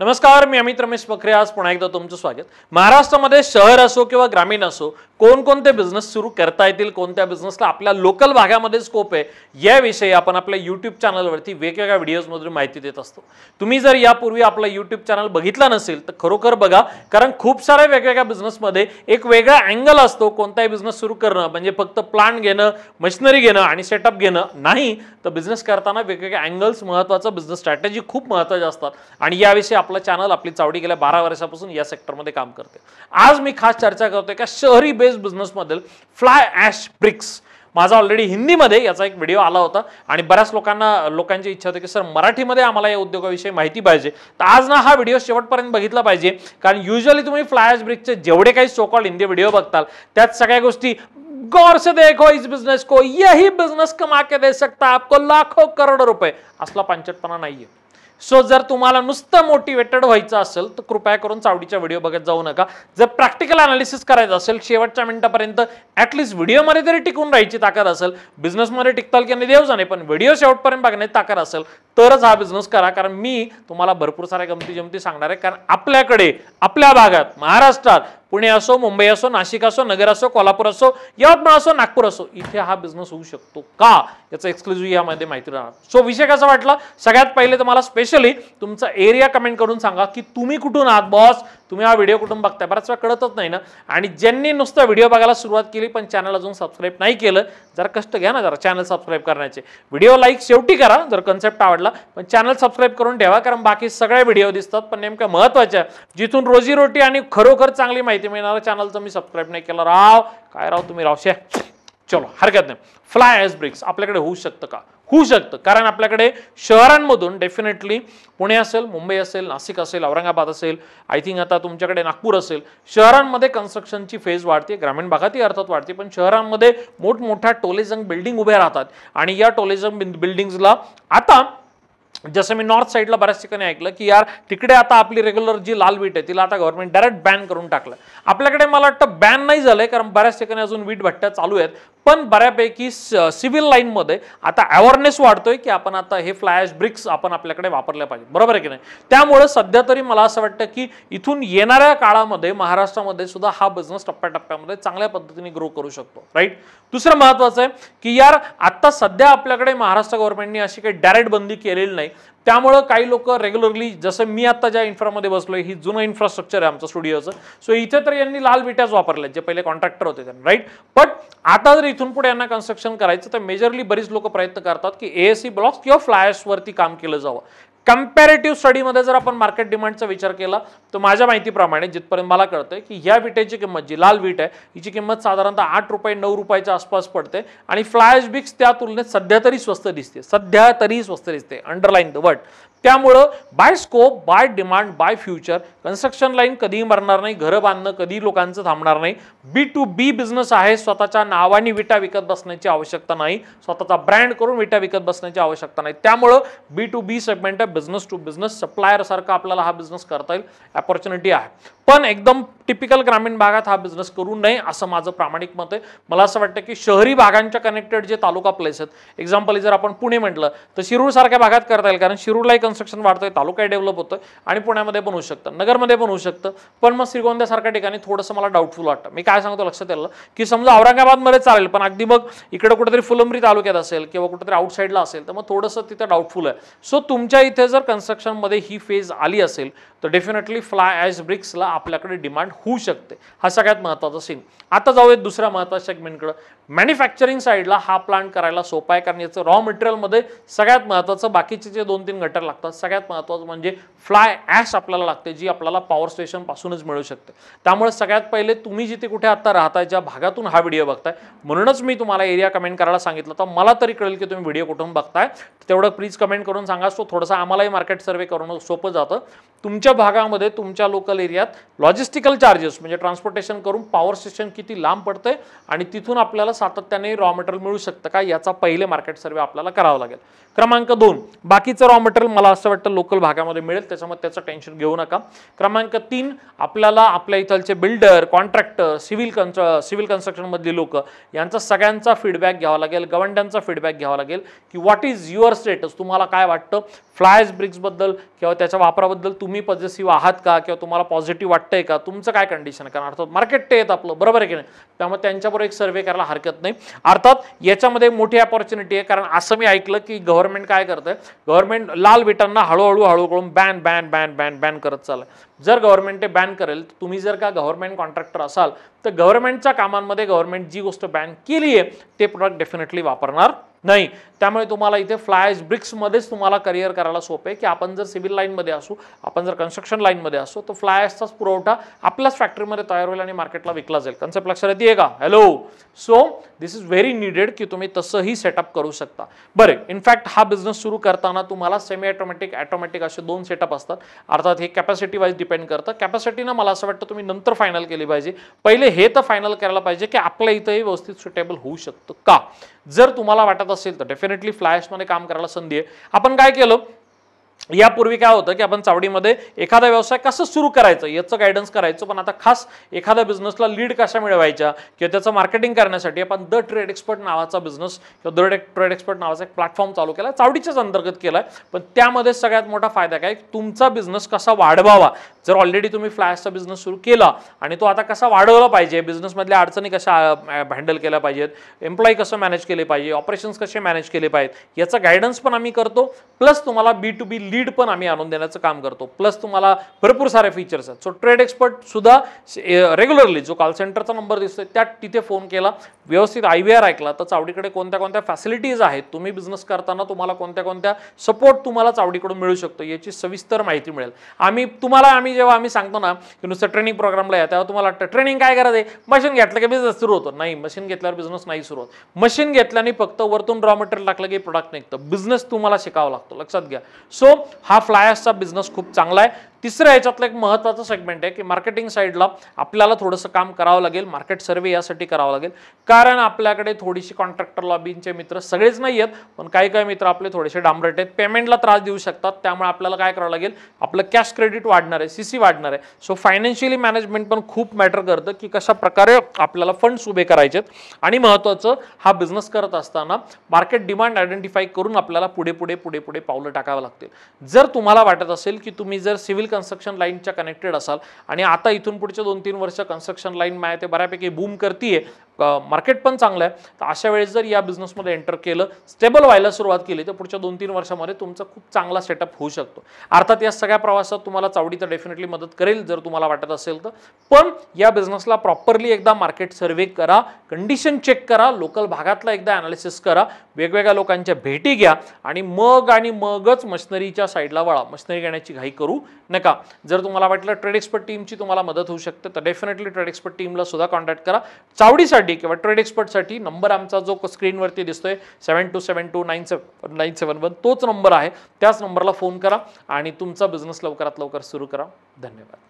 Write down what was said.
नमस्कार मी अमित रमेश पखरे आज पुन्हा एकदा तुमचं स्वागत महाराष्ट्रामध्ये शहर असो किंवा ग्रामीण असो कोणकोणते बिझनेस सुरू करता येतील कोणत्या बिझनेसला आपल्या लोकल भागामध्ये स्कोप आहे याविषयी आपण आपल्या यूट्यूब चॅनलवरती वेगवेगळ्या व्हिडिओजमधून माहिती देत असतो तुम्ही जर यापूर्वी आपला यूट्यूब चॅनल बघितला नसेल तर खरोखर बघा कारण खूप साऱ्या वेगवेगळ्या बिझनेसमध्ये एक वेगळा अँगल असतो कोणताही बिझनेस सुरू करणं म्हणजे फक्त प्लांट घेणं मशिनरी घेणं आणि सेटअप घेणं नाही तर बिझनेस करताना वेगवेगळ्या अँगल्स महत्त्वाचं बिझनेस स्ट्रॅटेजी खूप महत्त्वाच्या असतात आणि याविषयी आपलं चॅनल आपली चावडी गेल्या बारा वर्षापासून या सेक्टरमध्ये काम करते आज मी खास चर्चा करतोय का शहरी base base business model fly ash bricks माझा ऑलरेडी हिंदीमध्ये याचा एक व्हिडिओ आला होता आणि बऱ्याच लोकांना लोकांची इच्छा होती की सर मराठीमध्ये आम्हाला या उद्योगाविषयी माहिती पाहिजे तर आज ना हा व्हिडिओ शेवटपर्यंत बघितला पाहिजे कारण युजली तुम्ही फ्लायर्स ब्रिकचे जेवढे काही सोकॉल हिंदी व्हिडिओ बघताल त्यात सगळ्या गोष्टी गौर से देखो इस बिजनेस को यही बिजनेस कमा के दे सकता आपको लाखो करोड रुपये असला पंचटपणा नाहीये सो जर तुम्हाला नुसतं मोटिवेटेड व्हायचं असेल तर कृपया करून चावडीच्या व्हिडिओ बघत जाऊ नका जर प्रॅक्टिकल अनालिसिस करायचं असेल शेवटच्या मिनिटापर्यंत ॲटलिस्ट व्हिडिओमध्ये तरी टिकून राहायची ताकद असेल बिझनेसमध्ये टिकताल की नाही देव जाणे पण व्हिडिओ शेवटपर्यंत बघण्याची ताकद असेल तरच हा बिझनेस करा कारण मी तुम्हाला भरपूर साऱ्या गमती जमती सांगणार आहे कारण आपल्याकडे आपल्या भागात महाराष्ट्रात पुणे असो मुंबई असो नाशिक असो नगर असो कोल्हापूर असो यवतमाळ असो नागपूर असो इथे हा बिझनेस होऊ शकतो का याचा एक्सक्लुझिव्ह यामध्ये माहिती राहणार सो विषय कसा वाटला सगळ्यात पहिले तुम्हाला स्पेशली तुमचा एरिया कमेंट करून सांगा की तुम्ही कुठून आहात बॉस तुम्ही हा व्हिडिओ कुठून बघताय बराच वेळा कळतच नाही ना आणि ज्यांनी नुसतं व्हिडिओ बघायला सुरुवात केली पण चॅनल अजून सबस्क्राईब नाही केलं जरा कष्ट घ्या ना जरा चॅनल सबस्क्राईब करण्याचे व्हिडिओ लाईक शेवटी करा जर कन्सेप्ट आवडला पण चॅनल सबस्क्राईब करून ठेवा कारण बाकी सगळ्या व्हिडिओ दिसतात पण नेमक्या महत्वाच्या जिथून रोजीरोटी आणि खरोखर चांगली माहिती मिळणार चॅनलचं मी सबस्क्राईब नाही केलं राव काय राव तुम्ही रावशे चलो हरकत नाही फ्लाय एस ब्रिक्स आपल्याकडे होऊ शकतं का होऊ शकतं कारण आपल्याकडे शहरांमधून डेफिनेटली पुणे असेल मुंबई असेल नाशिक असेल औरंगाबाद असेल आय थिंक आता तुमच्याकडे नागपूर असेल शहरांमध्ये कन्स्ट्रक्शनची फेज वाढते ग्रामीण भागातही अर्थात वाढते पण शहरांमध्ये मोठमोठ्या टोलेजंग बिल्डिंग उभ्या राहतात आणि या टोलेजंग बिल्डिंग्सला आता जसं मी नॉर्थ साईडला बऱ्याच ठिकाणी ऐकलं की यार तिकडे आता आपली रेग्युलर जी लाल वीट आहे तिला आता गव्हर्नमेंट डायरेक्ट बॅन करून टाकलं आपल्याकडे मला वाटतं बॅन नाही झालंय कारण बऱ्याच ठिकाणी अजून वीट भट्ट्या चालू आहेत पण बऱ्यापैकी सिव्हिल लाईनमध्ये आता अवेअरनेस वाढतोय की आपण आता हे फ्लॅश ब्रिक्स आपण आपल्याकडे वापरले पाहिजे बरोबर आहे की नाही त्यामुळे सध्या तरी मला असं वाटतं की इथून येणाऱ्या काळामध्ये महाराष्ट्रामध्ये सुद्धा हा बिझनेस टप्प्याटप्प्यामध्ये चांगल्या पद्धतीने ग्रो करू शकतो राईट दुसरं महत्वाचं आहे की यार आता सध्या आपल्याकडे महाराष्ट्र गव्हर्नमेंटने अशी काही डायरेक्ट बंदी केलेली नाही त्यामुळं काही लोक रेग्युलरली जसं मी आता ज्या इन्फ्रामध्ये बसलोय ही जुनं इन्फ्रास्ट्रक्चर आहे आमचं स्टुडिओचं सो इथे तर यांनी लाल विट्याच वापरल्या जे पहिले कॉन्ट्रॅक्टर होते त्यांनी राईट बट आता जर इथून पुढे यांना कन्स्ट्रक्शन करायचं तर मेजरली बरीच लोक प्रयत्न करतात की एएससी ब्लॉक्स किंवा फ्लायर्सवरती काम केलं जावं कम्पॅरेटिव्ह स्टडीमध्ये जर आपण मार्केट डिमांडचा विचार केला तर माझ्या माहितीप्रमाणे जिथपर्यंत मला कळतंय की ह्या विटेची किंमत जी लाल विट आहे हिची किंमत साधारणतः आठ रुपये नऊ रुपयाच्या आसपास पडते आणि फ्लॅश बिक्स त्या तुलनेत सध्या तरी स्वस्त दिसते सध्या तरी स्वस्त दिसते अंडरलाईन द वर्ड त्यामुळं by scope by demand by future construction line कधीही मरणार नाही घरं बांधणं कधी लोकांचं थांबणार नाही बी टू बी बिझनेस आहे स्वतःच्या नावाने विटा विकत बसण्याची आवश्यकता नाही स्वतःचा ब्रँड करून विटा विकत बसण्याची आवश्यकता नाही त्यामुळं बी टू बी सेगमेंट आहे बिझनेस टू बिझनेस सप्लायरसारखा आपल्याला हा बिझनेस करता येईल अपॉर्च्युनिटी आहे पण एकदम टिपिकल ग्रामीण भागात हा बिझनेस करू नये असं माझं प्रामाणिक मत आहे मला असं वाटतं की शहरी भागांच्या कनेक्टेड जे तालुका प्लेस आहेत एक्झाम्पल जर आपण पुणे म्हटलं तर सारख्या भागात करता येईल कारण शिरूरला एक कन्स्ट्रक्शन आहे तालुका डेव्हलप होतोय आणि पुण्यामध्ये पण होऊ शकतं नगरमध्ये पण होऊ शकतं पण मग श्रीगोंद्यासारख्या ठिकाणी थोडंसं मला डाऊटफुल वाटतं मी काय सांगतो लक्षात आलं की समजा औरंगाबादमध्ये चालेल पण अगदी मग इकडे कुठेतरी फुलंब्री तालुक्यात असेल किंवा कुठेतरी आउटसाईडला असेल तर मग थोडंसं तिथं डाऊटफुल आहे सो तुमच्या इथे जर कन्स्ट्रक्शनमध्ये ही फेज आली असेल तर डेफिनेटली फ्लाय ॲज ब्रिक्सला आपल्याकडे डिमांड होऊ शकते हा सगळ्यात महत्त्वाचा सीन आता जाऊयात दुसऱ्या महत्त्वाच्या सेगमेंटकडं मॅन्युफॅक्चरिंग साईडला हा प्लांट करायला सोपा आहे कारण याचं रॉ मटेरियलमध्ये सगळ्यात महत्त्वाचं बाकीचे जे दोन तीन घटक लागतात लागतात सगळ्यात महत्त्वाचं म्हणजे फ्लाय ॲश आपल्याला लागते जी आपल्याला पॉवर स्टेशनपासूनच मिळू शकते त्यामुळे सगळ्यात पहिले तुम्ही जिथे कुठे आत्ता राहताय ज्या भागातून हा व्हिडिओ बघताय म्हणूनच मी तुम्हाला एरिया कमेंट करायला सांगितलं तर मला तरी कळेल की तुम्ही व्हिडिओ कुठून बघताय तेवढं प्लीज कमेंट करून सांगा सो थोडंसं आम्हालाही मार्केट सर्वे करणं सोपं जातं तुमच्या भागामध्ये तुमच्या लोकल एरियात लॉजिस्टिकल चार्जेस म्हणजे ट्रान्सपोर्टेशन करून पॉवर स्टेशन किती लांब पडतंय आणि तिथून आपल्याला सातत्याने रॉ मटेरियल मिळू शकतं का याचा पहिले मार्केट सर्वे आपल्याला करावा लागेल क्रमांक दोन बाकीचं रॉ मटेरियल मला तुम्हाला असं वाटतं लोकल भागामध्ये मिळेल त्याच्यामध्ये त्याचं टेन्शन घेऊ नका क्रमांक तीन आपल्याला आपल्या इथलचे बिल्डर कॉन्ट्रॅक्टर सिव्हिल कन्स सिव्हिल कन्स्ट्रक्शनमधली लोक यांचा सगळ्यांचा फीडबॅक घ्यावा लागेल गवंड्यांचा फीडबॅक घ्यावा लागेल की व्हॉट इज युअर स्टेटस तुम्हाला काय वाटतं फ्लायज ब्रिक्सबद्दल किंवा त्याच्या वापराबद्दल तुम्ही पॉझिटिव्ह आहात का किंवा तुम्हाला पॉझिटिव्ह वाटतंय का तुमचं काय कंडिशन आहे कारण अर्थात मार्केट ते येत आपलं बरोबर आहे की नाही त्यामुळे त्यांच्याबरोबर एक सर्वे करायला हरकत नाही अर्थात याच्यामध्ये मोठी अपॉर्च्युनिटी आहे कारण असं मी ऐकलं की गव्हर्नमेंट काय करतं गव्हर्नमेंट लाल गव्हर्नमेंटांना हळूहळू हळू ban ban ban ban ban करत चाल जर गव्हर्नमेंट ते बॅन करेल तर तुम्ही जर का गव्हर्नमेंट कॉन्ट्रॅक्टर असाल तर गव्हर्नमेंटच्या कामांमध्ये गव्हर्नमेंट जी गोष्ट बॅन केली आहे ते प्रोडक्ट डेफिनेटली वापरणार नाही त्यामुळे तुम्हाला इथे फ्लायज ब्रिक्समध्येच तुम्हाला करिअर करायला सोपं आहे की आपण जर सिव्हिल लाईनमध्ये असू आपण जर कन्स्ट्रक्शन लाईनमध्ये असू तर फ्लायजचाच पुरवठा आपल्याच फॅक्टरीमध्ये तयार होईल आणि मार्केटला विकला जाईल कन्सेप्ट लक्षात येते का hello so this is very needed की तुम्ही तसंही सेटअप करू शकता बरे इनफॅक्ट हा बिझनेस सुरू करताना तुम्हाला सेमी ॲटोमॅटिक ॲटोमॅटिक असे दोन सेटअप असतात अर्थात हे कॅपॅसिटी वाईज डिपेंड करतं कॅपॅसिटीनं मला असं वाटतं तुम्ही नंतर फायनल केली पाहिजे पहिले हे तर फायनल करायला पाहिजे की आपल्या इथंही व्यवस्थित सुटेबल होऊ शकतं का जर तुम्हाला वाटत असेल तर डेफिनेट डेफिनेटली फ्लायशमध्ये काम करायला संधी आहे आपण काय केलं यापूर्वी काय होतं की आपण चावडीमध्ये एखादा व्यवसाय कसं सुरू करायचं याचं गायडन्स करायचं पण आता खास एखाद्या बिझनेसला लीड कशा मिळवायच्या किंवा त्याचं मार्केटिंग करण्यासाठी आपण द ट्रेड एक्सपर्ट नावाचा बिझनेस किंवा द ट्रेड एक्सपर्ट नावाचा एक प्लॅटफॉर्म चालू केला चावडीच्याच अंतर्गत केला पण त्यामध्ये सगळ्यात मोठा फायदा काय तुमचा बिझनेस कसा वाढवावा जर ऑलरेडी तुम्ही फ्लॅशचा बिझनेस सुरू केला आणि तो आता कसा वाढवला पाहिजे बिझनेसमधल्या अडचणी कशा हँडल केल्या पाहिजेत एम्प्लॉई कसं मॅनेज केले पाहिजे ऑपरेशन्स कसे मॅनेज केले पाहिजेत याचा गायडन्स पण आम्ही करतो प्लस तुम्हाला B to B lead speed पण आम्ही आणून देण्याचं काम करतो प्लस तुम्हाला भरपूर सारे फीचर्स आहेत सो ट्रेड एक्सपर्ट सुद्धा रेग्युलरली जो कॉल सेंटरचा नंबर दिसतोय त्या तिथे फोन केला व्यवस्थित आय व्ही आर ऐकला तर चावडीकडे कोणत्या कोणत्या फॅसिलिटीज आहेत तुम्ही बिझनेस करताना तुम्हाला कोणत्या कोणत्या सपोर्ट तुम्हाला चावडीकडून मिळू शकतो याची सविस्तर माहिती मिळेल आम्ही तुम्हाला आम्ही जेव्हा आम्ही सांगतो ना की नुसतं ट्रेनिंग प्रोग्रामला या तेव्हा तुम्हाला ट्रेनिंग काय करायचं आहे मशीन घेतलं की बिझनेस सुरू होतो नाही मशीन घेतल्यावर बिझनेस नाही सुरू होत मशीन घेतल्याने फक्त वरतून रॉ मटेरियल टाकलं की प्रोडक्ट निघतं बिझनेस तुम्हाला शिकावा लागतो लक्षात घ्या सो हा फ्लायर्सचा बिझनेस खूप चांगला आहे तिसरं याच्यातलं एक महत्त्वाचं सेगमेंट आहे की मार्केटिंग साईडला आपल्याला थोडंसं काम करावं लागेल मार्केट सर्वे यासाठी करावं लागेल कारण आपल्याकडे थोडीशी कॉन्ट्रॅक्टर लॉबींचे मित्र सगळेच नाही आहेत पण काही काही मित्र आपले थोडेसे डांबरट आहेत पेमेंटला त्रास देऊ शकतात त्यामुळे आपल्याला काय करावं लागेल आपलं कॅश क्रेडिट वाढणार आहे सी सी वाढणार आहे सो फायनान्शियली मॅनेजमेंट पण खूप मॅटर करतं की कशा प्रकारे आपल्याला फंड्स उभे करायचेत आणि महत्त्वाचं हा बिझनेस करत असताना मार्केट डिमांड आयडेंटिफाय करून आपल्याला पुढे पुढे पुढे पुढे पावलं टाकावं लागतील जर तुम्हाला वाटत असेल की तुम्ही जर सिव्हिल कन्स्ट्रक्शन लाईनच्या कनेक्टेड असाल आणि आता इथून पुढच्या दोन तीन वर्ष कन्स्ट्रक्शन लाईन आहे ते बऱ्यापैकी बूम करते मार्केट पण चांगलं आहे तर अशा वेळेस जर या बिझनेसमध्ये एंटर केलं स्टेबल व्हायला सुरुवात केली तर पुढच्या दोन तीन वर्षामध्ये तुमचा खूप चांगला सेटअप होऊ शकतो अर्थात या सगळ्या प्रवासात तुम्हाला चावडी तर डेफिनेटली मदत करेल जर तुम्हाला वाटत असेल तर पण या बिझनेसला प्रॉपरली एकदा मार्केट सर्वे करा कंडिशन चेक करा लोकल भागातला एकदा ॲनालिसिस करा वेगवेगळ्या लोकांच्या भेटी घ्या आणि मग आणि मगच मशनरीच्या साईडला वळा मशिनरी घेण्याची घाई करू नका जर तुम्हाला वाटलं ट्रेड एक्सपर्ट टीमची तुम्हाला मदत होऊ शकते तर डेफिनेटली ट्रेड एक्सपर्ट टीमला सुद्धा कॉन्टॅक्ट करा चावडीसाठी साठी किंवा ट्रेड एक्सपर्टसाठी नंबर आमचा जो स्क्रीनवरती दिसतोय seven two seven two nine seven nine seven one तोच नंबर आहे त्याच नंबरला फोन करा आणि तुमचा बिझनेस लवकरात लवकर सुरू करा धन्यवाद